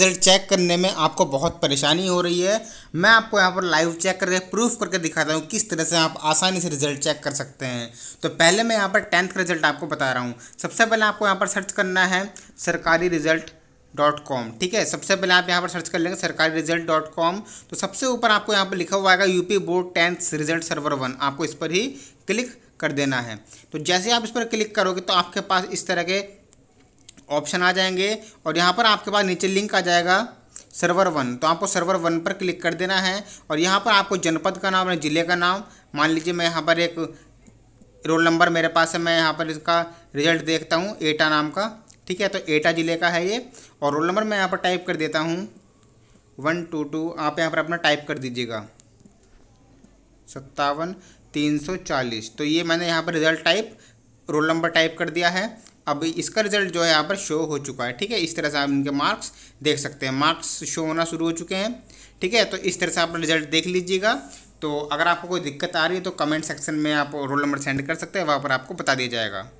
result check करने में आपको बहुत परेशानी हो रही है मैं आपको यहाँ पर लाइव चेक करके प्रूफ करके दिखाता हूँ किस तरह से आप आसानी से रिजल्ट चेक कर सकते हैं तो पहले मैं यहाँ पर टेंथ का रिजल्ट आपको बता रहा हूँ सबसे पहले आपको यहाँ पर सर्च करना है सरकारी रिजल्ट डॉट कॉम ठीक है सबसे पहले आप यहाँ पर सर्च कर लेंगे सरकारी रिजल्ट डॉट कॉम तो सबसे ऊपर आपको यहाँ पर लिखा हुआ आएगा UP board tenth result server one आपको इस पर ही क्लिक कर देना है तो जैसे आप इस पर क्लिक करोगे तो आपके पास इस तरह के ऑप्शन आ जाएंगे और यहाँ पर आपके पास नीचे लिंक आ जाएगा सर्वर वन तो आपको सर्वर वन पर क्लिक कर देना है और यहाँ पर आपको जनपद का नाम या ज़िले का नाम मान लीजिए मैं यहाँ पर एक रोल नंबर मेरे पास है मैं यहाँ पर इसका रिजल्ट देखता हूँ एटा नाम का ठीक है तो एटा ज़िले का है ये और रोल नंबर मैं यहाँ पर टाइप कर देता हूँ वन टू टू आप यहाँ पर अपना टाइप कर दीजिएगा सत्तावन तीन सौ चालीस तो ये मैंने यहाँ पर result type roll number type कर दिया है अब इसका रिजल्ट जो है यहाँ पर शो हो चुका है ठीक है इस तरह से आप इनके मार्क्स देख सकते हैं मार्क्स शो होना शुरू हो चुके हैं ठीक है तो इस तरह से आप रिजल्ट देख लीजिएगा तो अगर आपको कोई दिक्कत आ रही है तो कमेंट सेक्शन में आप रोल नंबर सेंड कर सकते हैं वहाँ पर आपको बता दिया जाएगा